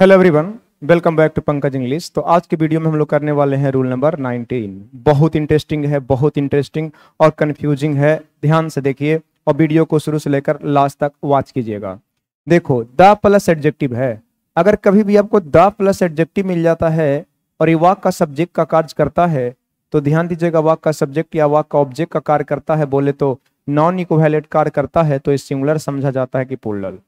hello everyone welcome back to Pankaj English तो आज के वीडियो में हम लोग करने वाले हैं रूल नंबर 19 बहुत इंटरेस्टिंग है बहुत इंटरेस्टिंग और कंफ्यूजिंग है ध्यान से देखिए और वीडियो को शुरू से लेकर लास्ट तक वॉच कीजिएगा देखो द प्लस एडजेक्टिव है अगर कभी भी आपको द प्लस एडजेक्टिव मिल जाता है और ये वाक का सब्जेक्ट का कार्य करता है तो ध्यान दीजिएगा वाक का सब्जेक्ट या वाक का ऑब्जेक्ट का कार्य करता है बोले तो नॉन इकोवेलेट कार्य करता है तो इस सिंगुलर समझा जाता है कि पुलर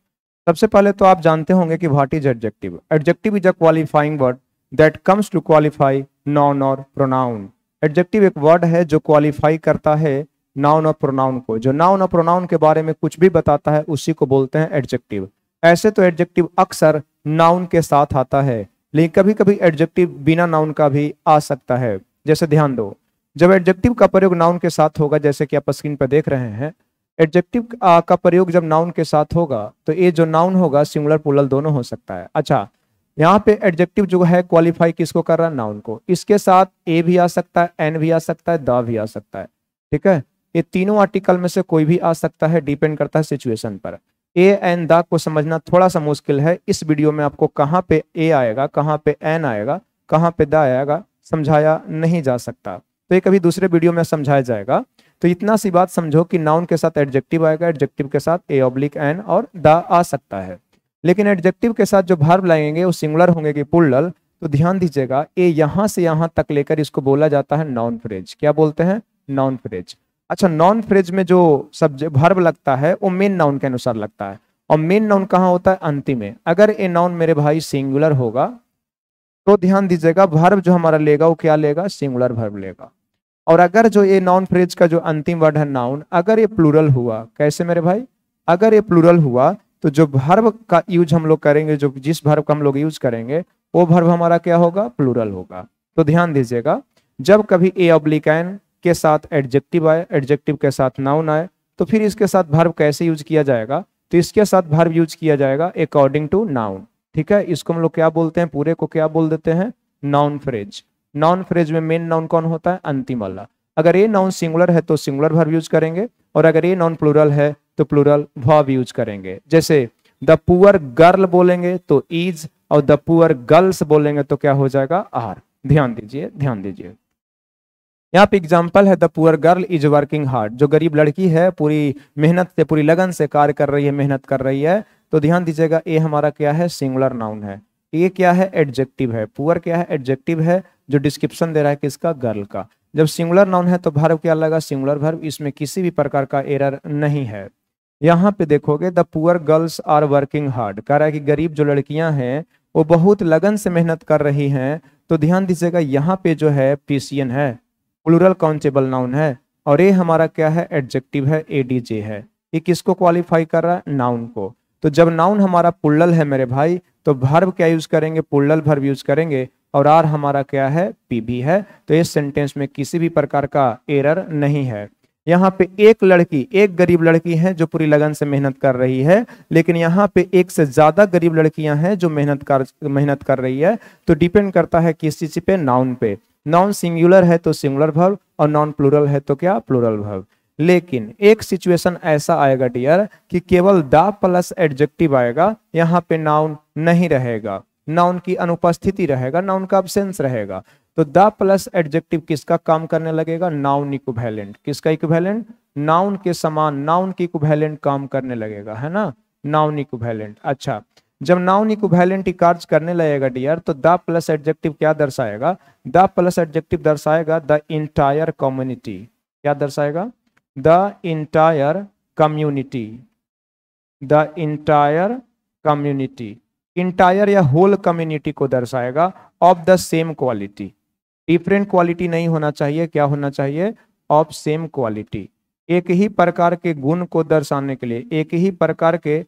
सबसे पहले तो आप जानते होंगे कि what is adjective adjective is a qualifying word that comes to qualify noun और प्रोनाउन एडजेक्टिव एक वर्ड है जो क्वालिफाई करता है नाउन और प्रोनाउन को जो नाउन और प्रोनाउन के बारे में कुछ भी बताता है उसी को बोलते हैं एडजेक्टिव ऐसे तो एडजेक्टिव अक्सर नाउन के साथ आता है लेकिन कभी कभी एडजेक्टिव बिना नाउन का भी आ सकता है जैसे ध्यान दो जब एडजेक्टिव का प्रयोग नाउन के साथ होगा जैसे कि आप स्क्रीन पर देख रहे हैं एडजेक्टिव uh, का प्रयोग जब नाउन के साथ होगा तो ये जो नाउन होगा सिंगुलर पुलल दोनों हो सकता है अच्छा यहाँ पे एडजेक्टिव जो है क्वालिफाई किसको कर रहा है नाउन को इसके साथ ए भी आ सकता है एन भी आ सकता है द भी आ सकता है ठीक है ये तीनों आर्टिकल में से कोई भी आ सकता है डिपेंड करता है सिचुएशन पर ए एन द को समझना थोड़ा सा मुश्किल है इस वीडियो में आपको कहाँ पे ए आएगा कहाँ पे एन आएगा कहाँ पे द आएगा समझाया नहीं जा सकता तो ये कभी दूसरे वीडियो में समझाया जाएगा तो इतना सी बात समझो कि नाउन के साथ एडजेक्टिव आएगा एडजेक्टिव के साथ ए ऑब्लिक एन और द आ सकता है लेकिन एडजेक्टिव के साथ जो भार्व लगेंगे वो सिंगुलर होंगे कि पुल्लल तो ध्यान दीजिएगा ए यहाँ से यहाँ तक लेकर इसको बोला जाता है नॉन फ्रेज क्या बोलते हैं नॉन फ्रेज अच्छा नॉन फ्रेज में जो सब्जेक्ट भर्व लगता है वो मेन नाउन के अनुसार लगता है और मेन नाउन कहाँ होता है अंतिम में अगर ए नाउन मेरे भाई सिंगुलर होगा तो ध्यान दीजिएगा भर्व जो हमारा लेगा वो क्या लेगा सिंगुलर भर्व लेगा और अगर जो ये नॉन फ्रेज का जो अंतिम वर्ड है नाउन अगर ये प्लूरल हुआ कैसे मेरे भाई अगर ये प्लूरल हुआ तो जो भर्व का यूज हम लोग करेंगे जो जिस भर्व का हम लोग यूज करेंगे वो भर्व हमारा क्या होगा प्लूरल होगा तो ध्यान दीजिएगा जब कभी ए ऑब्लिकैन के साथ एडजेक्टिव आए एडजेक्टिव के साथ नाउन आए तो फिर इसके साथ भर्व कैसे यूज किया जाएगा तो इसके साथ भर्व यूज किया जाएगा अकॉर्डिंग टू नाउन ठीक है इसको हम लोग क्या बोलते हैं पूरे को क्या बोल देते हैं नाउन फ्रेज नॉन फ्रेज में मेन नाउन कौन होता है अंतिम वाला अगर ए नाउन सिंगुलर है तो सिंगुलर वर्ब यूज करेंगे और अगर ए नॉन प्लूरल है तो प्लूरल वर्ब यूज करेंगे जैसे द पुअर गर्ल बोलेंगे तो इज और द पुअर गर्ल्स बोलेंगे तो क्या हो जाएगा आर ध्यान दीजिए ध्यान दीजिए यहाँ पे एग्जाम्पल है the poor girl is working hard जो गरीब लड़की है पूरी मेहनत से पूरी लगन से कार्य कर रही है मेहनत कर रही है तो ध्यान दीजिएगा ए हमारा क्या है सिंगुलर नाउन है ये क्या है एडजेक्टिव है पुअर क्या है एडजेक्टिव है जो डिस्क्रिप्शन दे रहा है किसका गर्ल का जब सिंगुलर नाउन है तो भर्व क्या लगा सिंगुलर भर्व इसमें किसी भी प्रकार का एरर नहीं है यहाँ पे देखोगे the poor girls are working hard कह रहा है कि गरीब जो लड़कियां हैं वो बहुत लगन से मेहनत कर रही हैं तो ध्यान दीजिएगा यहाँ पे जो है पीसीएन है प्लूरल काउंटेबल नाउन है और ये हमारा क्या है एडजेक्टिव है एडीजे है ये किसको क्वालिफाई कर रहा है नाउन को तो जब नाउन हमारा पुल्लल है मेरे भाई तो भर्व क्या यूज करेंगे पुल्लल भर्व यूज करेंगे और आर हमारा क्या है पी भी है तो इस सेंटेंस में किसी भी प्रकार का एरर नहीं है यहाँ पे एक लड़की एक गरीब लड़की है जो पूरी लगन से मेहनत कर रही है लेकिन यहाँ पे एक से ज्यादा गरीब लड़कियां हैं जो मेहनत कर मेहनत कर रही है तो डिपेंड करता है किस चीज पे नाउन पे नॉन सिंगुलर है तो सिंगुलर भर्व और नॉन प्लूरल है तो क्या प्लूरल भर्व लेकिन एक सिचुएशन ऐसा आएगा डियर कि केवल द प्लस एडजेक्टिव आएगा यहाँ पे नाउन नहीं रहेगा ना उनकी अनुपस्थिति रहेगा ना उनका अब्सेंस रहेगा तो द प्लस एडजेक्टिव किसका काम करने लगेगा नाउन इक्वेलेंट किसका इक्वेलेंट नाउन के समान नाउन की इक्वेलेंट काम करने लगेगा है ना नाउन इक्वेलेंट अच्छा जब नाउन इक्वेलेंट कार्य करने लगेगा डियर तो द प्लस एडजेक्टिव क्या दर्शाएगा द प्लस एडजेक्टिव दर्शाएगा द इंटायर कम्युनिटी क्या दर्शाएगा the entire community the entire community entire या होल कम्युनिटी को दर्शाएगा of the same quality different quality नहीं होना चाहिए क्या होना चाहिए ऑफ सेम क्वालिटी एक ही प्रकार के गुण को दर्शाने के लिए एक ही प्रकार के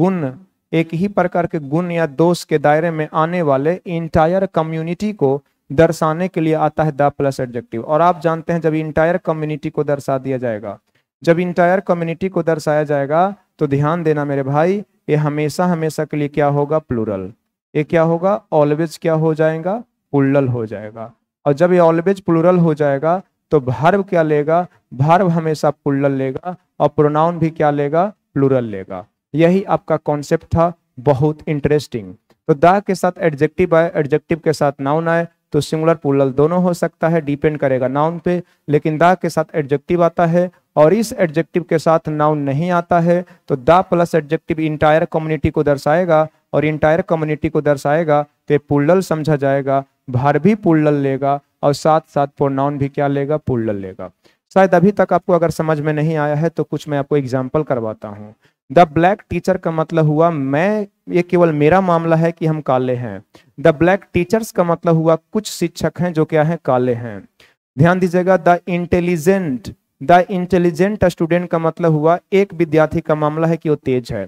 गुण एक ही प्रकार के गुण या दोष के दायरे में आने वाले इंटायर कम्युनिटी को दर्शाने के लिए आता है द प्लस एडजेक्टिव और आप जानते हैं जब इंटायर कम्युनिटी को दर्शा दिया जाएगा जब इंटायर कम्युनिटी को दर्शाया जाएगा तो ध्यान देना मेरे भाई ये हमेशा हमेशा के लिए क्या होगा प्लूरल ये क्या होगा ऑलवेज क्या हो जाएगा प्लूरल हो जाएगा और जब ये ऑलवेज प्लूरल हो जाएगा तो भर्व क्या लेगा भर्व हमेशा प्लूरल लेगा और प्रोनाउन भी क्या लेगा प्लूरल लेगा यही आपका कॉन्सेप्ट था बहुत इंटरेस्टिंग तो दा के साथ एडजेक्टिव आए एडजेक्टिव के साथ नाउन आए तो सिंगुलर पुलल दोनों हो सकता है डिपेंड करेगा नाउन पे लेकिन दा के साथ एडजेक्टिव आता है और इस एडजेक्टिव के साथ नाउन नहीं आता है तो दा प्लस एडजेक्टिव इंटायर कम्युनिटी को दर्शाएगा और इंटायर कम्युनिटी को दर्शाएगा तो ये पुलल समझा जाएगा भार भी पुलल लेगा और साथ साथ प्रोनाउन भी क्या लेगा पुलल लेगा शायद अभी तक आपको अगर समझ में नहीं आया है तो कुछ मैं आपको एग्जाम्पल करवाता हूँ द ब्लैक टीचर का मतलब हुआ मैं ये केवल मेरा मामला है कि हम काले हैं द ब्लैक टीचर्स का मतलब हुआ कुछ शिक्षक हैं जो क्या है काले हैं ध्यान दीजिएगा the intelligent the intelligent student का मतलब हुआ एक विद्यार्थी का मामला है कि वो तेज है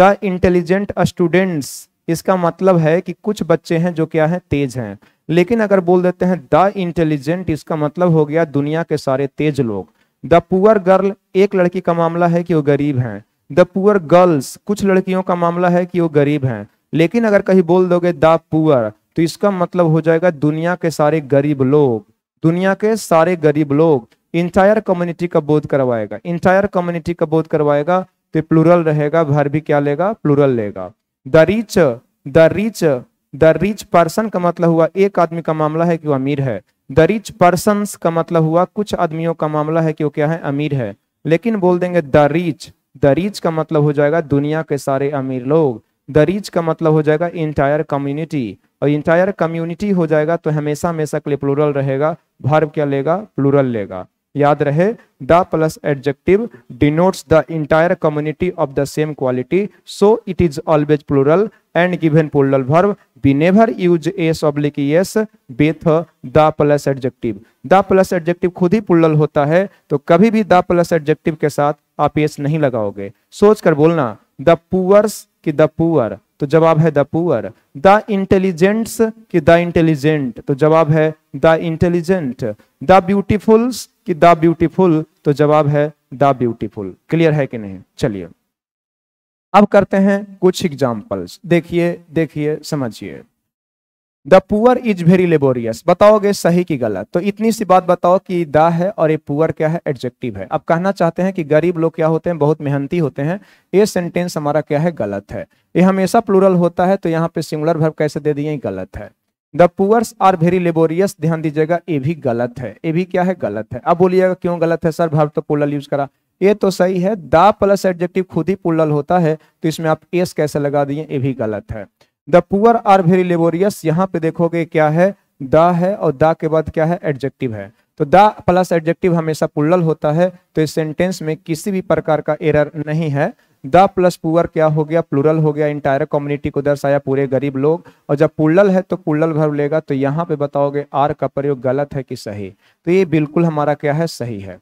द इंटेलिजेंट स्टूडेंट्स इसका मतलब है कि कुछ बच्चे हैं जो क्या है तेज हैं लेकिन अगर बोल देते हैं द इंटेलिजेंट इसका मतलब हो गया दुनिया के सारे तेज लोग द पुअर गर्ल एक लड़की का मामला है कि वो गरीब हैं द पुअर गर्ल्स कुछ लड़कियों का मामला है कि वो गरीब हैं लेकिन अगर कहीं बोल दोगे द पुअर तो इसका मतलब हो जाएगा दुनिया के सारे गरीब लोग दुनिया के सारे गरीब लोग इंटायर कम्युनिटी का बोध करवाएगा इंटायर कम्युनिटी का बोध करवाएगा तो प्लूरल रहेगा भर भी क्या लेगा प्लूरल लेगा the rich the rich the rich person का मतलब हुआ एक आदमी का मामला है कि वो अमीर है द रिच पर्सन का मतलब हुआ कुछ आदमियों का मामला है कि वो क्या है अमीर है लेकिन बोल देंगे द रिच दरीज का मतलब हो जाएगा दुनिया के सारे अमीर लोग दरीज का मतलब हो जाएगा इंटायर कम्युनिटी और इंटायर कम्युनिटी हो जाएगा तो हमेशा हमेशा के लिए प्लूरल रहेगा भर्व क्या लेगा प्लूरल लेगा याद रहे the plus adjective denotes the entire community of the same quality so it is always plural and given plural verb be never use s oblique es with the plus adjective the plus adjective खुद ही plural होता है तो कभी भी the plus adjective के साथ आप एस नहीं लगाओगे सोच कर बोलना द पुअर्स कि द पुअर तो जवाब है द पुअर द इंटेलिजेंट्स कि द इंटेलिजेंट तो जवाब है द इंटेलिजेंट द ब्यूटीफुल्स कि द ब्यूटीफुल तो जवाब है द ब्यूटीफुल क्लियर है कि नहीं चलिए अब करते हैं कुछ एग्जाम्पल्स देखिए देखिए समझिए the poor is very laborious बताओगे सही की गलत तो इतनी सी बात बताओ कि द है और ये पुअर क्या है एडजेक्टिव है अब कहना चाहते हैं कि गरीब लोग क्या होते हैं बहुत मेहनती होते हैं ये सेंटेंस हमारा क्या है गलत है ये हमेशा प्लूरल होता है तो यहाँ पे सिंगुलर भर्व कैसे दे दिए गलत है the poors are very laborious ध्यान दीजिएगा ये भी गलत है ये भी क्या है गलत है अब बोलिएगा क्यों गलत है सर भाव तो पुलल यूज करा ये तो सही है द प्लस एडजेक्टिव खुद ही पुलल होता है तो इसमें आप एस कैसे लगा दिए ये भी गलत है the poor are very laborious यहाँ पे देखोगे क्या है द है और द के बाद क्या है एडजेक्टिव है तो द प्लस एडजेक्टिव हमेशा पुल्लल होता है तो इस सेंटेंस में किसी भी प्रकार का एरर नहीं है द प्लस पुअर क्या हो गया प्लुरल हो गया इंटायर कम्युनिटी को दर्शाया पूरे गरीब लोग और जब पुल्लल है तो पुल्लल भर लेगा तो यहाँ पे बताओगे आर का प्रयोग गलत है कि सही तो ये बिल्कुल हमारा क्या है सही है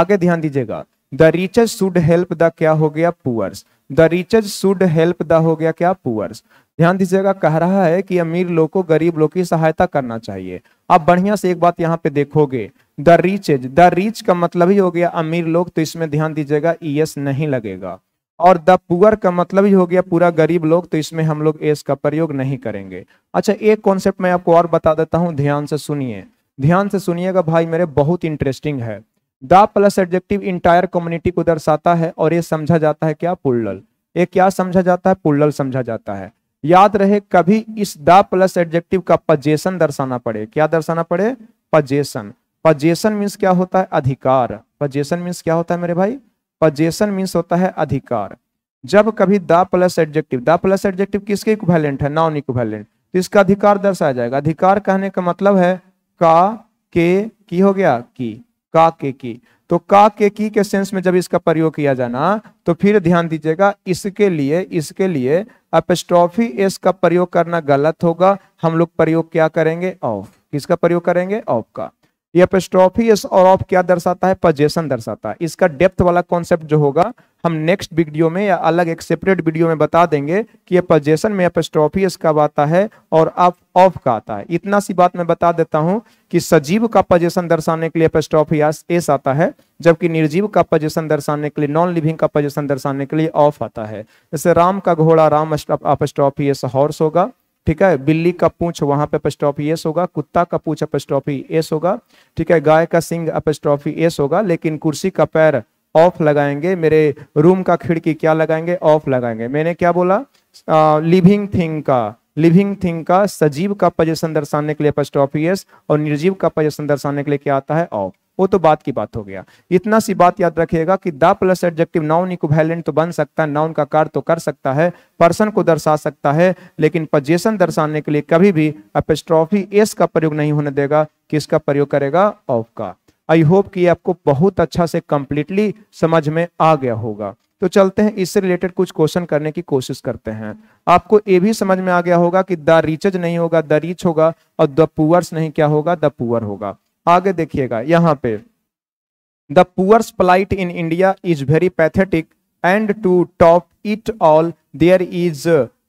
आगे ध्यान दीजिएगा the riches should help the क्या हो गया poors the riches should help the हो गया क्या पुअर्स ध्यान दीजिएगा कह रहा है कि अमीर लोग को गरीब लोग की सहायता करना चाहिए आप बढ़िया से एक बात यहाँ पे देखोगे द रिचेज द रिच का मतलब ही हो गया अमीर लोग तो इसमें ध्यान दीजिएगा ईएस नहीं लगेगा और द पुअर का मतलब ही हो गया पूरा गरीब लोग तो इसमें हम लोग एस का प्रयोग नहीं करेंगे अच्छा एक कॉन्सेप्ट मैं आपको और बता देता हूँ ध्यान से सुनिए ध्यान से सुनिएगा भाई मेरे बहुत इंटरेस्टिंग है the plus adjective entire community को दर्शाता है और ये समझा जाता है क्या पुल्लल ये क्या समझा जाता है पुल्लल समझा जाता है याद रहे कभी इस द प्लस एडजेक्टिव का पजेशन दर्शाना पड़े क्या दर्शाना पड़े पजेशन पजेशन मीन्स क्या होता है अधिकार पजेशन मीन्स क्या होता है मेरे भाई पजेशन मीन्स होता है अधिकार जब कभी the plus adjective the plus adjective किसके इक्वेलेंट है नॉन इक्वेलेंट तो इसका अधिकार दर्शाया जाएगा अधिकार कहने का मतलब है का के की हो गया की की तो की के सेंस में जब इसका प्रयोग किया जाना तो फिर ध्यान दीजिएगा इसके लिए इसके लिए अपेस्ट्रॉफी एस का प्रयोग करना गलत होगा हम लोग प्रयोग क्या करेंगे ऑफ किसका प्रयोग करेंगे ऑफ का ये अपेस्ट्रॉफी और ऑफ क्या दर्शाता है पजेशन दर्शाता है इसका डेप्थ वाला कॉन्सेप्ट जो होगा हम नेक्स्ट वीडियो में या अलग एक सेपरेट वीडियो में बता देंगे कि ये पजेशन में अपेस्ट्रॉफी कब आता है और अब ऑफ का आता है इतना सी बात मैं बता देता हूँ कि सजीव का पजेशन दर्शाने के लिए अपेस्ट्रॉफी एस आता है जबकि निर्जीव का पजेशन दर्शाने के लिए नॉन लिविंग का पजेशन दर्शाने के लिए ऑफ आता है जैसे राम का घोड़ा राम अपेस्ट्रॉफी हॉर्स होगा ठीक है बिल्ली का पूछ वहां पे अपस्ट्रॉफी एस होगा कुत्ता का पूछ अपस्ट्रॉफी एस होगा ठीक है गाय का सिंग अपस्ट्रॉफी एस होगा लेकिन कुर्सी का पैर ऑफ लगाएंगे मेरे रूम का खिड़की क्या लगाएंगे ऑफ लगाएंगे मैंने क्या बोला लिविंग थिंग का लिविंग थिंग का सजीव का पजेशन दर्शाने के लिए अपस्ट्रॉफी एस और निर्जीव का पजेशन दर्शाने के लिए क्या आता है ऑफ वो तो बात की बात हो गया इतना सी बात याद रखिएगा कि the plus adjective noun equivalent तो बन सकता है नाउन का कार्य तो कर सकता है पर्सन को दर्शा सकता है लेकिन पजेशन दर्शाने के लिए कभी भी अपेस्ट्रॉफी एस का प्रयोग नहीं होने देगा किसका प्रयोग करेगा ऑफ का आई होप कि आपको बहुत अच्छा से कंप्लीटली समझ में आ गया होगा तो चलते हैं इससे रिलेटेड कुछ क्वेश्चन करने की कोशिश करते हैं आपको ये भी समझ में आ गया होगा कि द रिचज नहीं होगा द रिच होगा और द पुअर्स नहीं क्या होगा द पुअर होगा आगे देखिएगा यहाँ पे the poors plight in India is very pathetic and to top it all there is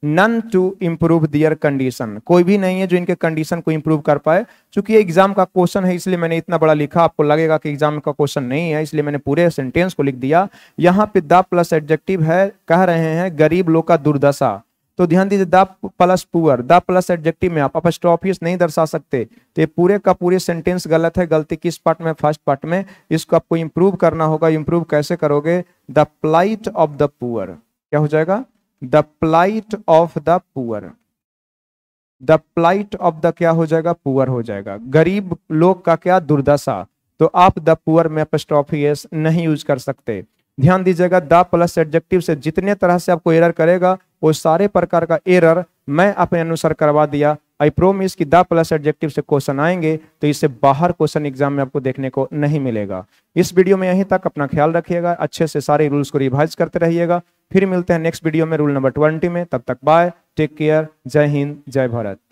none to improve their condition कोई भी नहीं है जो इनके कंडीशन को इम्प्रूव कर पाए चूंकि एग्जाम का क्वेश्चन है इसलिए मैंने इतना बड़ा लिखा आपको लगेगा कि एग्जाम का क्वेश्चन नहीं है इसलिए मैंने पूरे सेंटेंस को लिख दिया यहाँ पे द प्लस एडजेक्टिव है कह रहे हैं गरीब लोग का दुर्दशा तो ध्यान दीजिए the plus poor the plus adjective में आप अपस्ट्रॉफिस नहीं दर्शा सकते तो ये पूरे का पूरे सेंटेंस गलत है गलती किस पार्ट में फर्स्ट पार्ट में इसको आपको इम्प्रूव करना होगा इम्प्रूव कैसे करोगे the plight of the poor क्या हो जाएगा the plight of the poor the plight of the क्या हो जाएगा पुअर हो जाएगा गरीब लोग का क्या दुर्दशा तो आप द पुअर में अपस्ट्रॉफिस नहीं यूज कर सकते ध्यान दीजिएगा द प्लस एडजेक्टिव से जितने तरह से आपको एरर करेगा वो सारे प्रकार का एरर मैं अपने अनुसार करवा दिया आई प्रोमिस कि द प्लस एडजेक्टिव से क्वेश्चन आएंगे तो इससे बाहर क्वेश्चन एग्जाम में आपको देखने को नहीं मिलेगा इस वीडियो में यहीं तक अपना ख्याल रखिएगा अच्छे से सारे रूल्स को रिवाइज करते रहिएगा फिर मिलते हैं नेक्स्ट वीडियो में रूल नंबर ट्वेंटी में तब तक बाय टेक केयर जय हिंद जय भारत